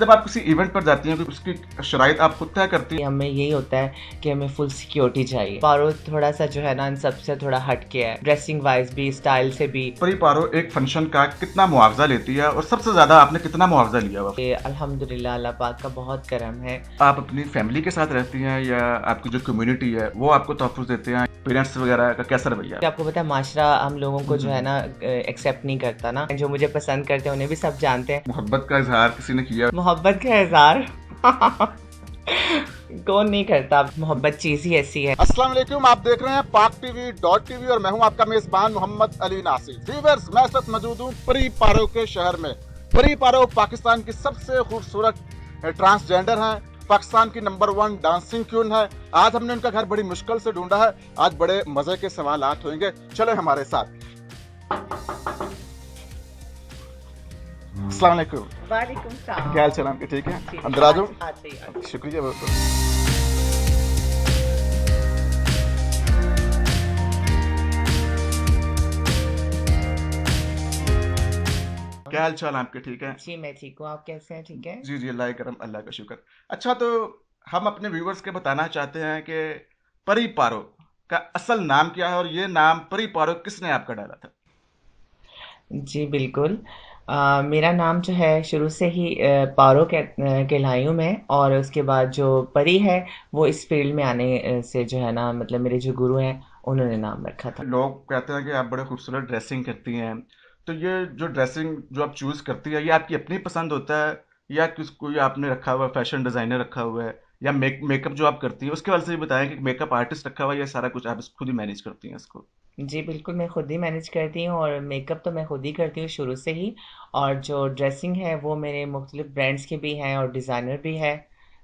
जब आप किसी इवेंट पर जाती हैं तो उसकी शराइत आप खुद तय करती हैं हमें यही होता है कि हमें फुल सिक्योरिटी चाहिए पारो थोड़ा सा जो है ना इन सबसे थोड़ा हट के है ड्रेसिंग वाइज भी स्टाइल से भी परी पारो एक फंक्शन का कितना मुआवजा लेती है और सबसे ज्यादा आपने कितना मुआवजा लिया हुआ अलहमदुल्ला अल्लाह पाक का बहुत करम है आप अपनी फैमिली के साथ रहती हैं या आपकी जो कम्युनिटी है वो आपको तहफुज देते हैं पेरेंट्स वगैरह का कैसा रवैया आपको पता है माशरा हम लोगों को जो हम्म। है ना एक्सेप्ट नहीं करता ना जो मुझे पसंद करते हैं उन्हें भी सब जानते हैं मोहब्बत का इजहार किसी ने किया मोहब्बत का इजहार कौन नहीं करता मोहब्बत चीज ही ऐसी है अस्सलाम वालेकुम आप देख रहे हैं पाक टीवी डॉट टीवी और मैं हूं आपका मेजबान मोहम्मद अली नासिर व्यूवर्स मैं सब मौजूद हूं परी पारो के शहर में परी पारो पाकिस्तान की सबसे खूबसूरत ट्रांसजेंडर हैं पाकिस्तान की नंबर वन डांसिंग क्वीन है आज हमने उनका घर बड़ी मुश्किल से ढूंढा है आज बड़े मजे के सवाल होंगे चले हमारे साथ अस्सलाम वालेकुम वालेकुम सलाम क्या हाल चाल आपके ठीक है अंदर आ जाओ शुक्रिया बहुत बहुत क्या हाल चाल आपके ठीक है जी मैं ठीक हूँ आप कैसे हैं ठीक है जी जी अल्लाह करम अल्लाह का शुक्र अच्छा तो हम अपने व्यूवर्स के बताना चाहते हैं कि परी पारो का असल नाम क्या है और ये नाम परी पारो किसने आपका डाला था जी बिल्कुल अ, मेरा नाम जो है शुरू से ही अ, पारो के कहलाइयों में और उसके बाद जो परी है वो इस फ़ील्ड में आने से जो है ना मतलब मेरे जो गुरु हैं उन्होंने नाम रखा था। लोग कहते हैं कि आप बड़े खूबसूरत ड्रेसिंग करती हैं। तो ये जो ड्रेसिंग जो आप चूज़ करती है ये आपकी अपनी पसंद होता है या किस कोई आपने रखा हुआ है फैशन डिज़ाइनर रखा हुआ है या मेक मेकअप जो आप करती हैं उसके वाले से भी बताएं कि मेकअप आर्टिस्ट रखा हुआ है या सारा कुछ आप खुद ही मैनेज करती हैं इसको? जी, बिल्कुल, मैं खुद ही मैनेज करती हूँ और मेकअप तो मैं खुद ही करती हूँ शुरू से ही और जो ड्रेसिंग है वो मेरे मुख़्तलिफ़ ब्रांड्स के भी हैं और डिज़ाइनर भी है,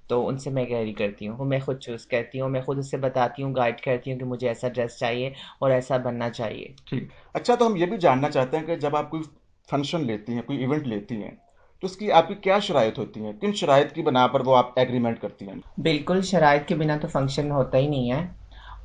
तो उनसे मैं कैरी करती हूँ। वो मैं खुद चूज़ करती हूँ, मैं खुद उससे बताती हूँ, गाइड करती हूँ कि मुझे ऐसा ड्रेस चाहिए और ऐसा बनना चाहिए। ठीक। अच्छा तो हम ये भी जानना चाहते हैं कि जब आप कोई फंक्शन लेती हैं, कोई इवेंट लेती हैं, तो उसकी आपकी क्या शराय होती है किन शराइत की बना पर वो आप एग्रीमेंट करती हैं? बिल्कुल, शराइत के बिना तो फंक्शन होता ही नहीं है।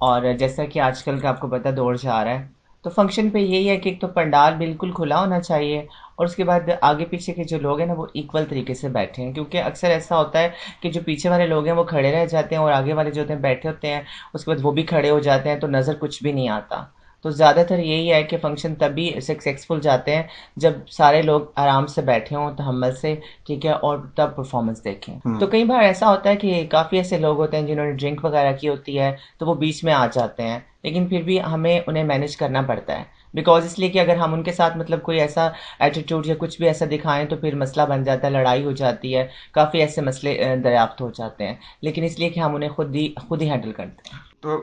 और जैसा कि आजकल का आपको पता दौर जा रहा है तो फंक्शन पे यही है कि एक तो पंडाल बिल्कुल खुला होना चाहिए और उसके बाद आगे पीछे के जो लोग हैं ना वो इक्वल तरीके से बैठे हैं क्योंकि अक्सर ऐसा होता है कि जो पीछे वाले लोग हैं वो खड़े रह जाते हैं और आगे वाले जो होते हैं बैठे होते हैं उसके बाद वो भी खड़े हो जाते हैं तो नज़र कुछ भी नहीं आता तो ज़्यादातर यही है कि फंक्शन तभी सक्सेसफुल जाते हैं जब सारे लोग आराम से बैठे हों तहमल से ठीक है और तब परफॉर्मेंस देखें हम्म। तो कई बार ऐसा होता है कि काफ़ी ऐसे लोग होते हैं जिन्होंने ड्रिंक वगैरह की होती है तो वो बीच में आ जाते हैं लेकिन फिर भी हमें उन्हें मैनेज करना पड़ता है बिकॉज इसलिए कि अगर हम उनके साथ मतलब कोई ऐसा एटीट्यूड या कुछ भी ऐसा दिखाएं तो फिर मसला बन जाता है लड़ाई हो जाती है काफ़ी ऐसे मसले दरियाफ्त हो जाते हैं लेकिन इसलिए कि हम उन्हें खुद ही खुद ही हैंडल करते हैं तो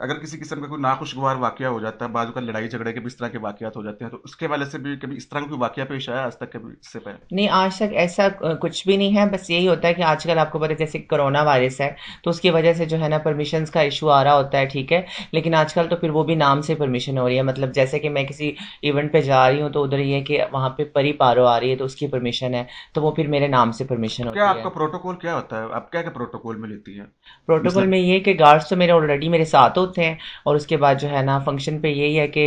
अगर किसी किस्म का कोई नाखुशगवार वाक्य हो जाता है बाजू का लड़ाई झगड़े के भी इस तरह के वाकत हो जाते हैं तो उसके वाले से भी कभी इस तरह कोई वाक्य पेश आया आज तक कभी इससे पहले नहीं आज तक ऐसा कुछ भी नहीं है बस यही होता है कि आजकल आपको पता जैसे कोरोना वायरस है तो उसकी वजह से जो है ना परमिशन का इशू आ रहा होता है ठीक है लेकिन आजकल तो फिर वो भी नाम से परमिशन हो रही है मतलब जैसे कि मैं किसी इवेंट पे जा रही हूँ तो उधर ये कि वहाँ पे परी पारो आ रही है तो उसकी परमिशन है तो वो फिर मेरे नाम से परमिशन होती है आपका प्रोटोकॉल क्या होता है आप क्या क्या प्रोटोकॉल में लेती है प्रोटोकॉल में ये कि गार्ड्स तो मेरे ऑलरेडी मेरे साथ होते हैं और उसके बाद जो है ना फंक्शन पे यही है कि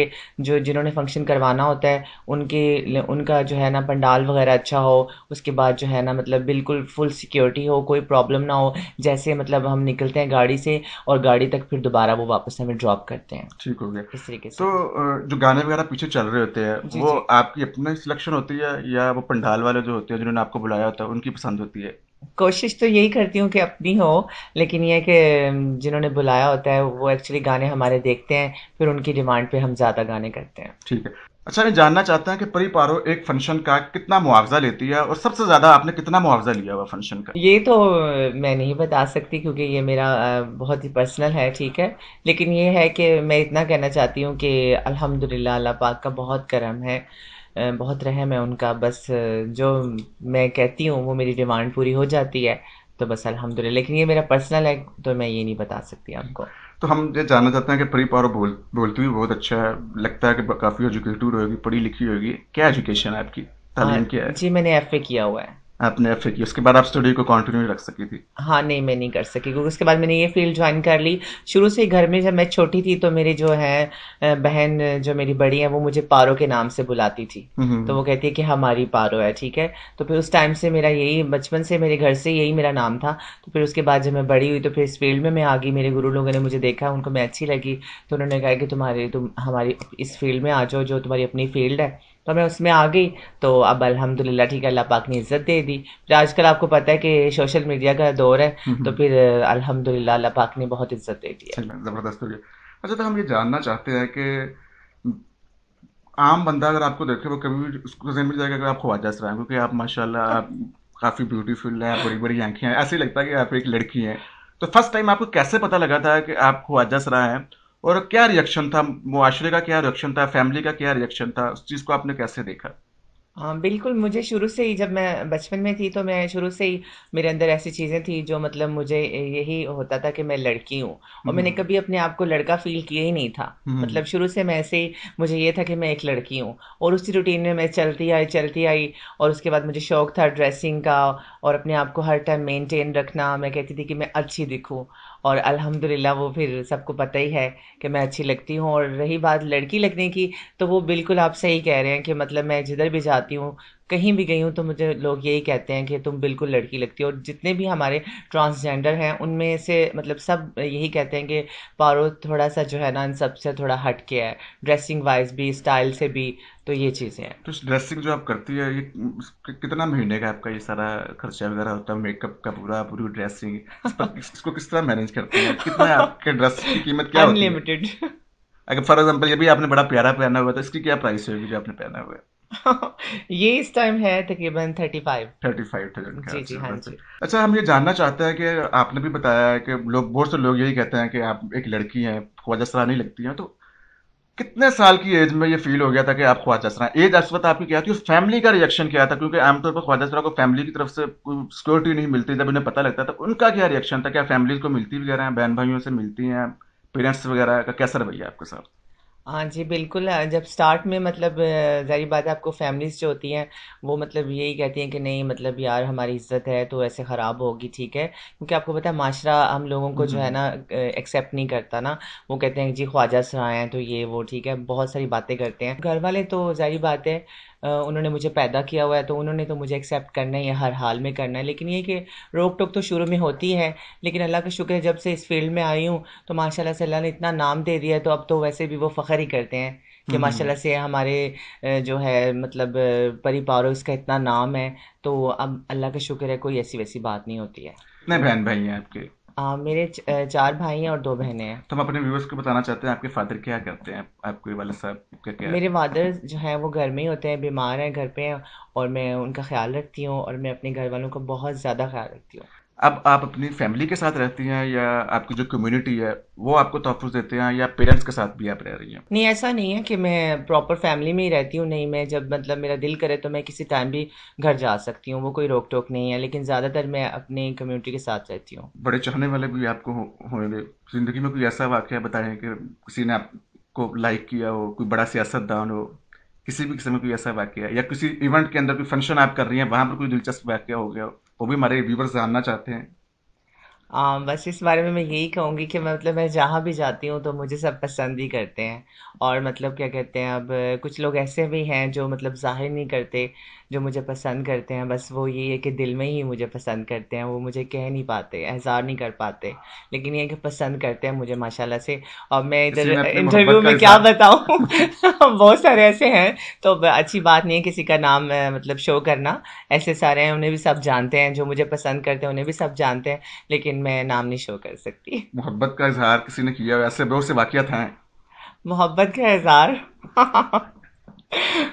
जो जिन्होंने फंक्शन करवाना होता है उनके उनका जो है ना पंडाल वगैरह अच्छा हो उसके बाद जो है ना मतलब बिल्कुल फुल सिक्योरिटी हो कोई प्रॉब्लम ना हो जैसे मतलब हम निकलते हैं गाड़ी से और गाड़ी तक फिर दोबारा वो वापस हमें ड्रॉप करते हैं ठीक हो गया इस तरीके से तो जो गाने वगैरह पीछे चल रहे होते हैं वो आपकी अपनी सिलेक्शन होती है या वो पंडाल वाले जो होते हैं जिन्होंने आपको बुलाया होता है उनकी पसंद होती है कोशिश तो यही करती हूँ कि अपनी हो लेकिन यह कि जिन्होंने बुलाया होता है वो एक्चुअली गाने हमारे देखते हैं फिर उनकी डिमांड पे हम ज़्यादा गाने करते हैं ठीक है अच्छा मैं जानना चाहता हूँ कि परी पारो एक फंक्शन का कितना मुआवजा लेती है और सबसे ज़्यादा आपने कितना मुआवजा लिया हुआ फंक्शन का ये तो मैं नहीं बता सकती क्योंकि ये मेरा बहुत ही पर्सनल है ठीक है लेकिन ये है कि मैं इतना कहना चाहती हूँ कि अल्हम्दुलिल्लाह अल्लाह पाक का बहुत करम है बहुत रहम है उनका बस जो मैं कहती हूँ वो मेरी डिमांड पूरी हो जाती है तो बस अल्हम्दुलिल्लाह लेकिन ये मेरा पर्सनल है तो मैं ये नहीं बता सकती आपको तो हम ये जानना चाहते हैं कि परी पारो बोल बोलती हुई बहुत अच्छा है लगता है कि काफ़ी एजुकेटेड होगी पढ़ी लिखी होगी क्या एजुकेशन है आपकी तालीम क्या है जी मैंने एफ किया हुआ है आपने फिर की उसके बाद आप स्टडी को कंटिन्यू रख सकी थी हाँ नहीं मैं नहीं कर सकी क्योंकि उसके बाद मैंने ये फील्ड ज्वाइन कर ली शुरू से घर में जब मैं छोटी थी तो मेरे जो है बहन जो मेरी बड़ी है वो मुझे पारो के नाम से बुलाती थी तो वो कहती है कि हमारी पारो है ठीक है तो फिर उस टाइम से मेरा यही बचपन से मेरे घर से यही मेरा नाम था तो फिर उसके बाद जब मैं बड़ी हुई तो फिर इस फील्ड में मैं आ गई मेरे गुरु लोगों ने मुझे देखा उनको मैं अच्छी लगी तो उन्होंने कहा कि तुम्हारे तुम हमारी इस फील्ड में आ जाओ जो तुम्हारी अपनी फील्ड है तो मैं उसमें आ गई तो अब अल्हम्दुलिल्लाह ठीक है अल्लाह पाक ने इज़्ज़त दे दी फिर आजकल आपको पता है कि सोशल मीडिया का दौर है हम्म, तो हम्म। फिर अल्हम्दुलिल्लाह अल्लाह पाक ने बहुत इज़्ज़त दे दी ज़बरदस्त हो गया अच्छा तो हम ये जानना चाहते हैं कि आम बंदा अगर आपको देखे वो कभी भी उसको जहन में जाएगा अगर आप ख्वाजा सरा क्योंकि आप माशाल्लाह काफ़ी ब्यूटीफुल हैं बड़ी बड़ी आंखें हैं ऐसे लगता है कि आप एक लड़की हैं तो फर्स्ट टाइम आपको कैसे पता लगा था कि आप ख्वाजा सरा हैं और क्या रिएक्शन था मुआशरे का क्या रिएक्शन था फैमिली का क्या रिएक्शन था उस चीज़ को आपने कैसे देखा हाँ बिल्कुल मुझे शुरू से ही जब मैं बचपन में थी तो मैं शुरू से ही मेरे अंदर ऐसी चीज़ें थी जो मतलब मुझे यही होता था कि मैं लड़की हूँ और मैंने हम्म। कभी अपने आप को लड़का फील किया ही नहीं था हम्म। मतलब शुरू से मैं ऐसे ही मुझे ये था कि मैं एक लड़की हूँ और उसी रूटीन में मैं चलती आई चलती आई और उसके बाद मुझे शौक था ड्रेसिंग का और अपने आप को हर टाइम मेंटेन रखना मैं कहती थी कि मैं अच्छी दिखूँ और अल्हम्दुलिल्लाह वो फिर सबको पता ही है कि मैं अच्छी लगती हूँ और रही बात लड़की लगने की तो वो बिल्कुल आप सही कह रहे हैं कि मतलब मैं जिधर भी जाती हूँ कहीं भी गई हूँ तो मुझे लोग यही कहते हैं कि तुम बिल्कुल लड़की लगती हो और जितने भी हमारे ट्रांसजेंडर हैं उनमें से मतलब सब यही कहते हैं कि पारो थोड़ा सा जो है ना इन सबसे थोड़ा हट के है ड्रेसिंग वाइज भी स्टाइल से भी तो ये चीज़ें हैं तो ड्रेसिंग जो आप करती है ये कितना महीने का आपका ये सारा खर्चा वगैरह होता है मेकअप का पूरा पूरी ड्रेसिंग इसको किस तरह मैनेज करते हैं कितना आपके ड्रेस की कीमत क्या अनलिमिटेड अगर फॉर एग्जाम्पल ये भी आपने बड़ा प्यारा पहना हुआ तो इसकी क्या प्राइस होगी जो आपने पहना हुआ है ये इस टाइम है तकरीबन thirty five thirty five thousand जी जी हाँ जी अच्छा हम ये जानना चाहते हैं कि आपने भी बताया है कि लोग बहुत से लोग यही कहते हैं कि आप एक लड़की हैं ख्वाजा सरा नहीं लगती हैं तो कितने साल की एज में ये फील हो गया था कि आप ख्वाजा सरा एज अस वक्त तो आपकी क्या थी फैमिली का रिएक्शन क्या था क्योंकि आमतौर पर ख्वाजा सरा को फैमिली की तरफ से सिक्योरिटी नहीं मिलती जब उन्हें पता लगता था तो उनका क्या रिएक्शन था क्या फैमिली को मिलती वगैरह हैं बहन भाइयों से मिलती हैं पेरेंट्स वगैरह का कैसा रवैया आपके साथ हाँ जी, बिल्कुल जब स्टार्ट में मतलब अ, ज़ाहिर बात है आपको फैमिलीज़ जो होती हैं, वो मतलब यही कहती हैं कि नहीं मतलब यार हमारी इज़्ज़त है तो ऐसे ख़राब होगी, ठीक है। क्योंकि आपको पता है माशरा हम लोगों को जो है हम्म। ना एक्सेप्ट नहीं करता ना। वो कहते हैं जी ख्वाजा सराय हैं तो ये वो, ठीक है। बहुत सारी बातें करते हैं। घर वाले तो ज़ाहिर बात है उन्होंने मुझे पैदा किया हुआ है तो उन्होंने तो मुझे एक्सेप्ट करना है हर हाल में करना है लेकिन ये कि रोक टोक तो शुरू में होती है लेकिन अल्लाह का शुक्र है जब से इस फील्ड में आई हूँ तो माशाल्लाह से अल्लाह ने इतना नाम दे दिया है तो अब तो वैसे भी वो फ़ख्र ही करते हैं कि हम्म। माशाल्लाह से हमारे जो है मतलब परी पारो इसका इतना नाम है तो अब अल्लाह का शुक्र है कोई ऐसी वैसी बात नहीं होती है नहीं बहन भाई आपके आ, मेरे च, चार भाई हैं और दो बहनें हैं तो हम अपने व्यूअर्स को बताना चाहते हैं आपके फादर क्या करते हैं आपके वाले साहब क्या क्या मेरे फादर जो हैं वो घर में ही होते हैं बीमार हैं घर पे हैं और मैं उनका ख्याल रखती हूँ और मैं अपने घर वालों का बहुत ज़्यादा ख्याल रखती हूँ अब आप अपनी फैमिली के साथ रहती हैं या आपकी जो कम्युनिटी है वो आपको तहफ़ देते हैं या पेरेंट्स के साथ भी आप रह रही हैं नहीं ऐसा नहीं है कि मैं प्रॉपर फैमिली में ही रहती हूँ नहीं मैं जब मतलब मेरा दिल करे तो मैं किसी टाइम भी घर जा सकती हूँ वो कोई रोक टोक नहीं है लेकिन ज़्यादातर मैं अपनी कम्युनिटी के साथ रहती हूँ बड़े चाहने वाले भी आपको होंगे ज़िंदगी में कोई ऐसा वाक्य बताएं कि किसी ने आपको लाइक किया हो कोई बड़ा सियासतदान हो किसी भी किस्म कोई ऐसा वाक्य या किसी इवेंट के अंदर कोई फंक्शन आप कर रही हैं वहाँ पर कोई दिलचस्प वाक्य हो गया वो भी हमारे व्यूवर्स जानना चाहते हैं आ, बस इस बारे में मैं यही कहूँगी कि मतलब मैं जहाँ भी जाती हूँ तो मुझे सब पसंद ही करते हैं और मतलब क्या कहते हैं अब कुछ लोग ऐसे भी हैं जो मतलब जाहिर नहीं करते जो मुझे पसंद करते हैं बस वो ये है कि दिल में ही मुझे पसंद करते हैं वो मुझे कह नहीं पाते एहसार नहीं कर पाते लेकिन ये कि पसंद करते हैं मुझे माशाल्लाह से और मैं इधर इंटरव्यू में क्या बताऊँ बहुत सारे ऐसे हैं तो अच्छी बात नहीं है किसी का नाम मतलब शो करना ऐसे सारे हैं उन्हें भी सब जानते हैं जो मुझे पसंद करते हैं उन्हें भी सब जानते हैं लेकिन मैं नाम नहीं शो कर सकती मोहब्बत का इजहार किसी ने किया ऐसे बहुत से वाक़ हैं मोहब्बत का इजहार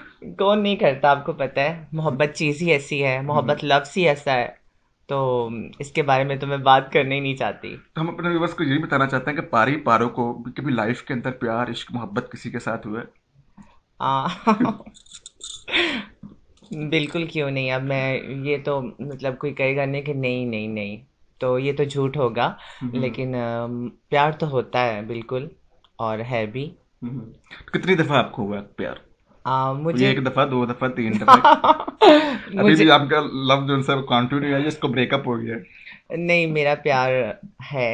कौन नहीं करता आपको पता है मोहब्बत चीज़ ही ऐसी है मोहब्बत हम्म। लफ्स ही ऐसा है तो इसके बारे में तो मैं बात करना ही नहीं चाहती हम अपने व्यूवर्स को यही बताना चाहते हैं कि पारी पारों को कभी लाइफ के अंदर प्यार इश्क मोहब्बत किसी के साथ हुआ बिल्कुल क्यों नहीं अब मैं ये तो मतलब कोई कहेगा नहीं कि नहीं नहीं नहीं तो ये तो झूठ होगा हम्म। लेकिन प्यार तो होता है बिल्कुल और है भी हम्म। कितनी दफ़ा आपको हुआ प्यार आ, मुझे एक दफा दो दफा तीन दफा अभी भी आपका लव जो सब कंटिन्यू है इसको ब्रेकअप हो गया नहीं मेरा प्यार है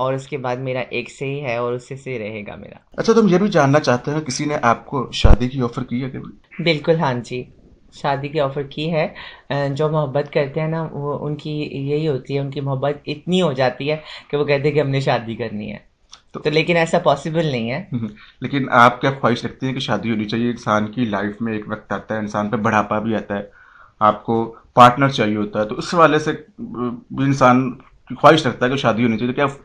और उसके बाद मेरा एक से ही है और उससे से रहेगा मेरा अच्छा तुम तो ये भी जानना चाहते हो किसी ने आपको शादी की ऑफर की है कभी बिल्कुल हाँ जी शादी की ऑफ़र की है जो मोहब्बत करते हैं ना वो उनकी यही होती है उनकी मोहब्बत इतनी हो जाती है कि वो कहते हैं कि हमने शादी करनी है तो, तो लेकिन ऐसा पॉसिबल नहीं है हम्म, लेकिन आप क्या ख्वाहिश रखते हैं कि शादी होनी चाहिए इंसान की लाइफ में एक वक्त आता है इंसान पे बढ़ापा भी आता है आपको पार्टनर चाहिए होता है तो उस वाले से इंसान की ख्वाहिश रखता है कि शादी होनी चाहिए तो क्या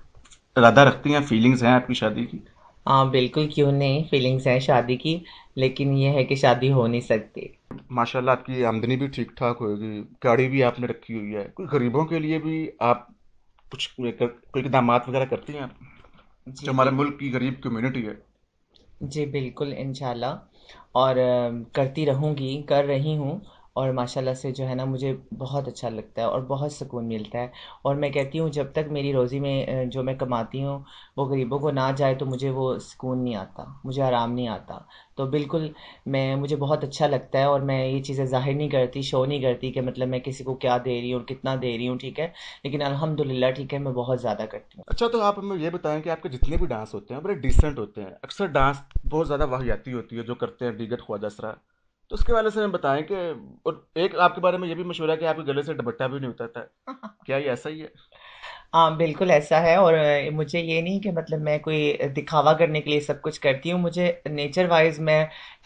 इरादा रखती हैं फीलिंग्स हैं आपकी शादी की हाँ बिल्कुल क्यों नहीं फीलिंग्स हैं शादी की लेकिन यह है कि शादी हो नहीं सकती माशाल्लाह आपकी आमदनी भी ठीक ठाक होगी गाड़ी भी आपने रखी हुई है कोई गरीबों के लिए भी आप कुछ कोई इकदाम वगैरह करती हैं आप जो हमारे मुल्क की गरीब कम्युनिटी है जी बिल्कुल इंशाल्लाह और करती रहूँगी कर रही हूँ और माशाल्लाह से जो है ना मुझे बहुत अच्छा लगता है और बहुत सुकून मिलता है और मैं कहती हूँ जब तक मेरी रोज़ी में जो मैं कमाती हूँ वो गरीबों को ना जाए तो मुझे वो सुकून नहीं आता मुझे आराम नहीं आता तो बिल्कुल मैं मुझे बहुत अच्छा लगता है और मैं ये चीज़ें ज़ाहिर नहीं करती शो नहीं करती कि मतलब मैं किसी को क्या दे रही हूँ कितना दे रही हूँ ठीक है लेकिन अलहमदिल्ला ठीक है मैं बहुत ज़्यादा करती हूँ अच्छा तो आप हमें ये बताएं कि आपके जितने भी डांस होते हैं बड़े डिसेंट होते हैं अक्सर डांस बहुत ज़्यादा वाहियाती होती है जो करते हैं दीगर ख्वाजा सरा तो उसके वाले से हमें बताएं कि और एक आपके बारे में ये भी मशहूर है कि आपके गले से दुपट्टा भी नहीं उतरता था क्या ये ऐसा ही है हाँ बिल्कुल ऐसा है और मुझे ये नहीं कि मतलब मैं कोई दिखावा करने के लिए सब कुछ करती हूँ मुझे नेचर वाइज मैं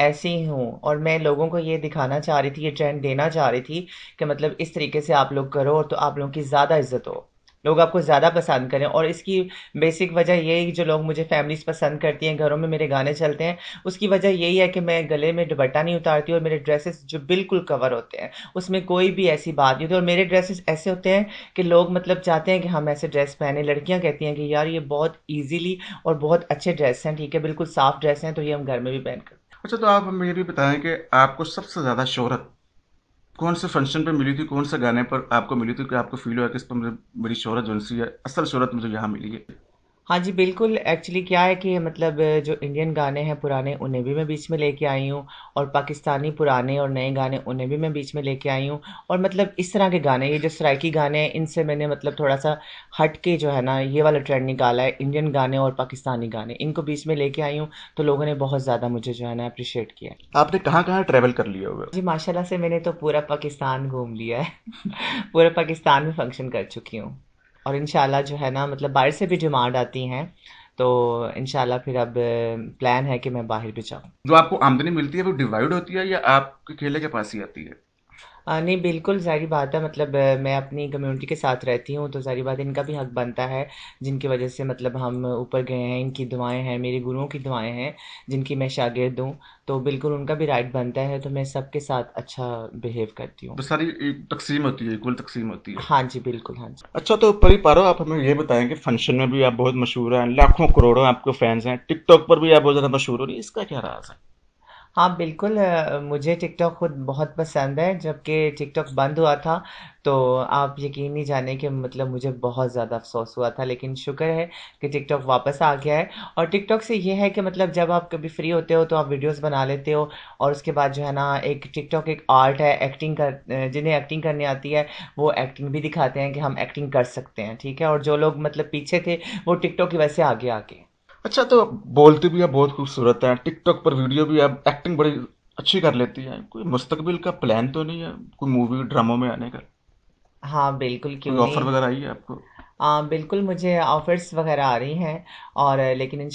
ऐसी ही हूँ और मैं लोगों को ये दिखाना चाह रही थी ये ट्रेंड देना चाह रही थी कि मतलब इस तरीके से आप लोग करो और तो आप लोगों की ज़्यादा इज्जत हो लोग आपको ज़्यादा पसंद करें और इसकी बेसिक वजह यही है जो लोग मुझे फैमिलीज़ पसंद करती हैं घरों में मेरे गाने चलते हैं उसकी वजह यही है कि मैं गले में दुपट्टा नहीं उतारती और मेरे ड्रेसेस जो बिल्कुल कवर होते हैं उसमें कोई भी ऐसी बात नहीं होती और मेरे ड्रेसेस ऐसे होते हैं कि लोग मतलब चाहते हैं कि हम ऐसे ड्रेस पहने लड़कियाँ कहती हैं कि यार ये बहुत ईजीली और बहुत अच्छे ड्रेस हैं ठीक है बिल्कुल साफ़ ड्रेस हैं तो ये हम घर में भी पहन कर अच्छा तो आप हमें ये भी बताएं कि आपको सबसे ज़्यादा शोहरत कौन से फंक्शन पे मिली थी कौन से गाने पर आपको मिली थी कि आपको फील हुआ कि इस पर मेरी शोहरत जो है असल शहरत मुझे यहाँ मिली है हाँ जी, बिल्कुल, एक्चुअली क्या है कि मतलब जो इंडियन गाने हैं पुराने, उन्हें भी मैं बीच में लेके आई हूँ और पाकिस्तानी पुराने और नए गाने, उन्हें भी मैं बीच में लेके आई हूँ और मतलब इस तरह के गाने, ये जो सराइकी गाने हैं, इनसे मैंने मतलब थोड़ा-सा हट के जो है ना, ये वाला ट्रेंड निकाला है, इंडियन गाने और पाकिस्तानी गाने। इनको बीच में लेके आई हूँ, तो लोगों ने बहुत ज़्यादा मुझे जो है ना अप्रिशिएट किया है। आपने कहाँ-कहाँ ट्रैवल कर लिया होगा जी, माशाला से मैंने तो पूरा पाकिस्तान घूम लिया है। पूरे पाकिस्तान में फंक्शन कर चुकी हूँ। और इनशाला जो है ना मतलब बाहर से भी डिमांड आती हैं तो इनशाला फिर अब प्लान है कि मैं बाहर भी जाऊँ जो आपको आमदनी मिलती है वो डिवाइड होती है या आपके खेले के पास ही आती है नहीं, बिल्कुल, ज़ाहिर बात है मतलब मैं अपनी कम्युनिटी के साथ रहती हूँ, तो ज़ाहिर बात इनका भी हक बनता है, जिनकी वज़ह से मतलब हम ऊपर गए हैं, इनकी दुआएं हैं, मेरे गुरुओं की दुआएं हैं, जिनकी मैं शागिर्द हूँ, तो बिल्कुल उनका भी राइट बनता है, तो मैं सबके साथ अच्छा बिहेव करती हूँ। तो सारी एक तकसीम होती है, कुल तकसीम होती है। हाँ जी, बिल्कुल, हाँ जी। अच्छा तो परी पारो आप हमें ये बताएँ कि फंक्शन में भी आप बहुत मशहूर हैं, लाखों करोड़ों आपके फैंस हैं, टिकटॉक पर भी आप बहुत ज़्यादा मशहूर हो रही है इसका क्या राज़ है? हाँ, बिल्कुल मुझे टिकटॉक खुद बहुत पसंद है, जबकि टिकटॉक बंद हुआ था, तो आप यकीन नहीं जाने कि मतलब मुझे बहुत ज़्यादा अफ़सोस हुआ था। लेकिन शुक्र है कि टिकटॉक वापस आ गया है और टिकटॉक से ये है कि मतलब जब आप कभी फ्री होते हो, तो आप वीडियोज़ बना लेते हो और उसके बाद जो है ना, एक टिकटॉक एक आर्ट है, एक्टिंग कर जिन्हें एक्टिंग करनी आती है, वो एक्टिंग भी दिखाते हैं कि हम एक्टिंग कर सकते हैं, ठीक है? और जो लोग मतलब पीछे थे, वो टिकटॉक की वजह से आगे आके अच्छा तो बोलती भी है बहुत खूबसूरत है टिकटॉक पर वीडियो भी आप एक्टिंग बड़ी अच्छी कर लेती है कोई मुस्तकबिल का प्लान तो नहीं है कोई मूवी ड्रामों में आने का हाँ बिल्कुल कोई क्यों ऑफर वगैरह आई है आपको आ, बिल्कुल मुझे ऑफर्स वगैरह आ रही हैं और लेकिन इन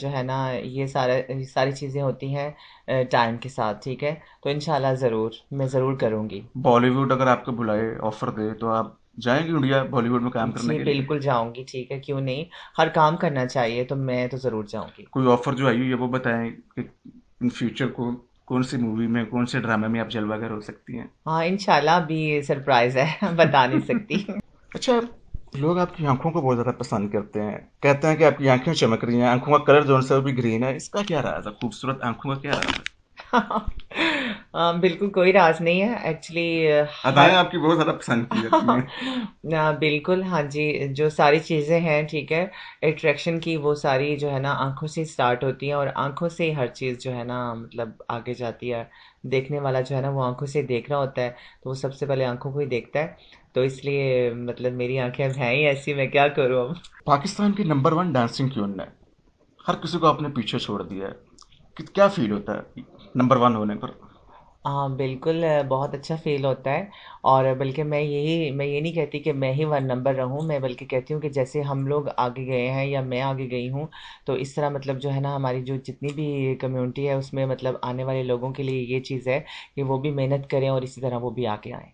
जो है ना ये सारा सारी चीज़ें होती हैं टाइम के साथ ठीक है तो इन ज़रूर मैं ज़रूर करूँगी बॉलीवुड अगर आपको बुलाए ऑफर दे तो आप जाएंगे इंडिया बॉलीवुड में काम करने के लिए बिल्कुल जाऊंगी ठीक है क्यों नहीं हर काम करना चाहिए तो मैं तो जरूर जाऊंगी कोई ऑफर जो आई हुई है वो बताएं कि इन फ्यूचर को कौन सी मूवी में कौन से ड्रामे में आप जलवा कर हो सकती हैं हाँ इनशाला अभी सरप्राइज है बता नहीं सकती अच्छा लोग आपकी आंखों को बहुत ज़्यादा पसंद करते हैं कहते हैं कि आपकी आंखें चमक रही हैं आंखों का कलर जो है भी ग्रीन है इसका क्या रहा था खूबसूरत आंखों का क्या रहा था Um, बिल्कुल कोई राज नहीं है एक्चुअली uh, अदाएं आपकी बहुत ज़्यादा पसंद की ना हाँ, बिल्कुल हाँ जी जो सारी चीज़ें हैं ठीक है एट्रैक्शन की वो सारी जो है ना आंखों से स्टार्ट होती है और आंखों से ही हर चीज़ जो है ना मतलब आगे जाती है देखने वाला जो है ना वो आंखों से देख रहा होता है तो वो सबसे पहले आंखों को ही देखता है तो इसलिए मतलब मेरी आंखें अब हैं ही ऐसी मैं क्या करूँ अब पाकिस्तान की नंबर वन डांसिंग क्वीन ने हर किसी को आपने पीछे छोड़ दिया है क्या फील होता है नंबर वन होने पर हाँ, बिल्कुल बहुत अच्छा फ़ील होता है और बल्कि मैं यही मैं ये नहीं कहती कि मैं ही वन नंबर रहूँ, मैं बल्कि कहती हूँ कि जैसे हम लोग आगे गए हैं या मैं आगे गई हूँ, तो इस तरह मतलब जो है ना हमारी जो जितनी भी कम्युनिटी है उसमें मतलब आने वाले लोगों के लिए ये चीज़ है कि वो भी मेहनत करें और इसी तरह वो भी आगे आएँ।